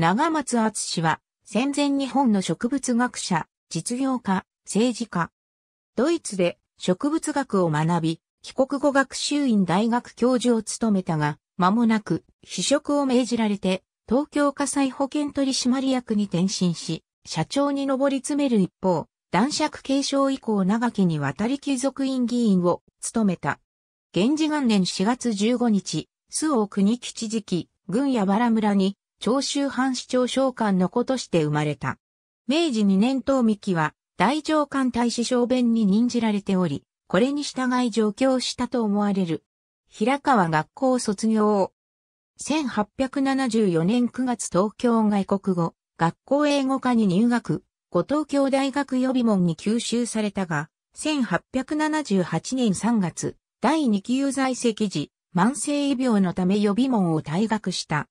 長松厚氏は、戦前日本の植物学者、実業家、政治家。ドイツで植物学を学び、帰国語学習院大学教授を務めたが、間もなく、非職を命じられて、東京火災保険取締役に転身し、社長に上り詰める一方、男爵継承以降長きに渡り貴族院議員を務めた。源氏元年4月15日、周央国吉時期、郡やラ村に長州藩市長召喚の子として生まれた。明治2年東三木は大上官大使小弁に任じられており、これに従い上京したと思われる。平川学校卒業。1874年9月東京外国語、学校英語科に入学、後東京大学予備門に吸収されたが、1878年3月、第2級在籍時、慢性医病のため予備門を退学した。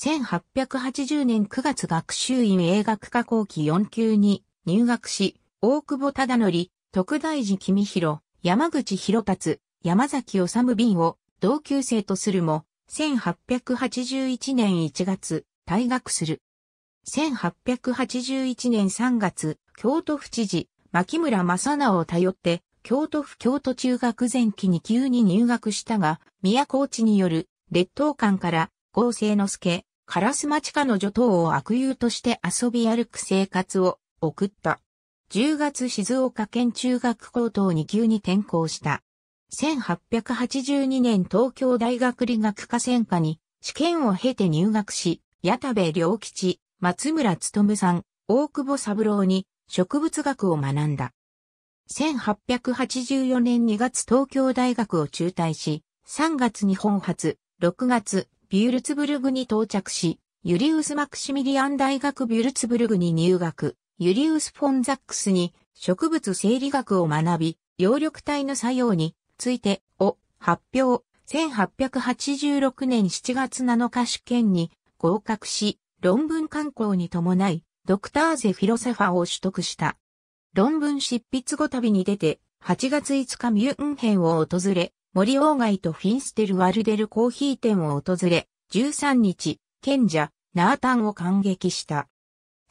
1880年9月学習院映学科後期4級に入学し、大久保忠則、徳大寺君広、山口広達、山崎治瓶を同級生とするも、1881年1月、退学する。1881年3月、京都府知事、牧村正直を頼って、京都府京都中学前期2級に入学したが、宮高知による、劣等感から、合成の助、カラマ町下の女等を悪友として遊び歩く生活を送った。10月静岡県中学高等2級に転校した。1882年東京大学理学科専科に試験を経て入学し、矢田部良吉、松村努さん、大久保三郎に植物学を学んだ。1884年2月東京大学を中退し、3月に本発、6月、ビュルツブルグに到着し、ユリウス・マクシミリアン大学ビュルツブルグに入学、ユリウス・フォンザックスに植物生理学を学び、葉緑体の作用についてを発表、1886年7月7日試験に合格し、論文刊行に伴い、ドクターゼ・フィロセファを取得した。論文執筆後旅に出て、8月5日ミュンヘンを訪れ、森鴎外とフィンステル・ワルデルコーヒー店を訪れ、13日、賢者、ナータンを感激した。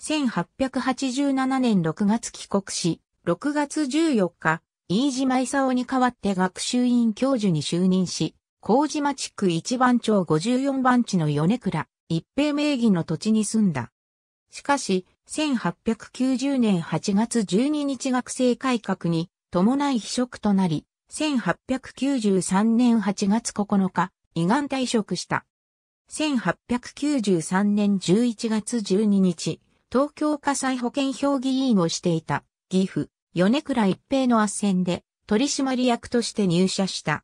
1887年6月帰国し、6月14日、飯島勲に代わって学習院教授に就任し、麹町地区一番町54番地の米倉、一平名義の土地に住んだ。しかし、1890年8月12日学生改革に伴い非職となり、1893年8月9日、胃がん退職した。1893年11月12日、東京火災保険評議員をしていた、岐阜、米倉一平の斡旋で、取締役として入社した。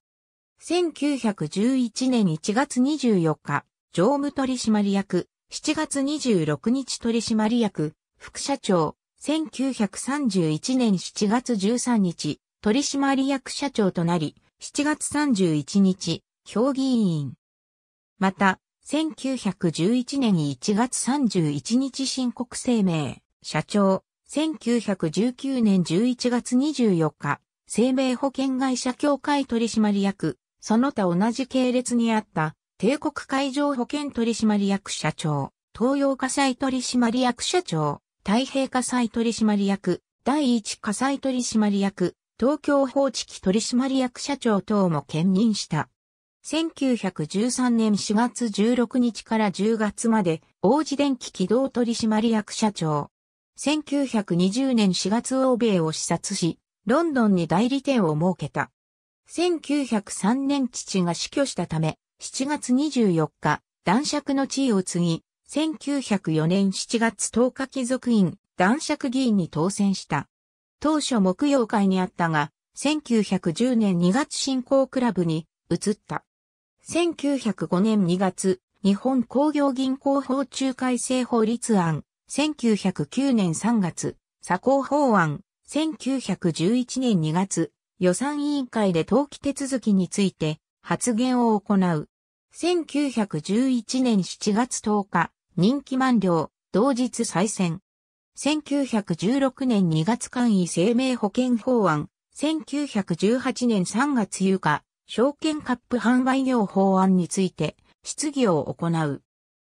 1911年1月24日、常務取締役、7月26日取締役、副社長、1931年7月13日、取締役社長となり、7月31日、評議員。また、1911年に1月31日申告声明、社長、1919年11月24日、生命保険会社協会取締役、その他同じ系列にあった、帝国海上保険取締役社長、東洋火災取締役社長、太平火災取締役、第一火災取締役、東京法置期取締役社長等も兼任した。1913年4月16日から10月まで、王子電機軌道取締役社長。1920年4月欧米を視察し、ロンドンに代理店を設けた。1903年父が死去したため、7月24日、男爵の地位を継ぎ、1904年7月10日貴族院男爵議員に当選した。当初木曜会にあったが、1910年2月振興クラブに移った。1905年2月、日本工業銀行法中改正法律案、1909年3月、左交法案、1911年2月、予算委員会で登記手続きについて発言を行う。1911年7月10日、任期満了、同日再選。1916年2月簡易生命保険法案、1918年3月有価、証券カップ販売業法案について、質疑を行う。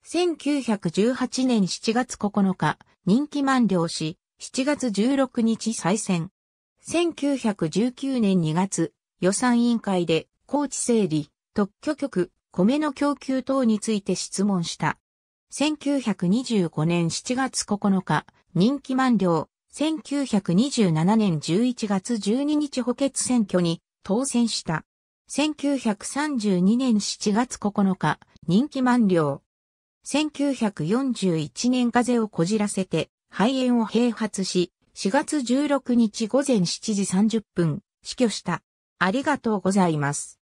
1918年7月9日、任期満了し、7月16日再選。1919年2月、予算委員会で、高知整理、特許局、米の供給等について質問した。1925年7月9日、任期満了、1927年11月12日補欠選挙に当選した。1932年7月9日、任期満了。1941年風邪をこじらせて、肺炎を併発し、4月16日午前7時30分、死去した。ありがとうございます。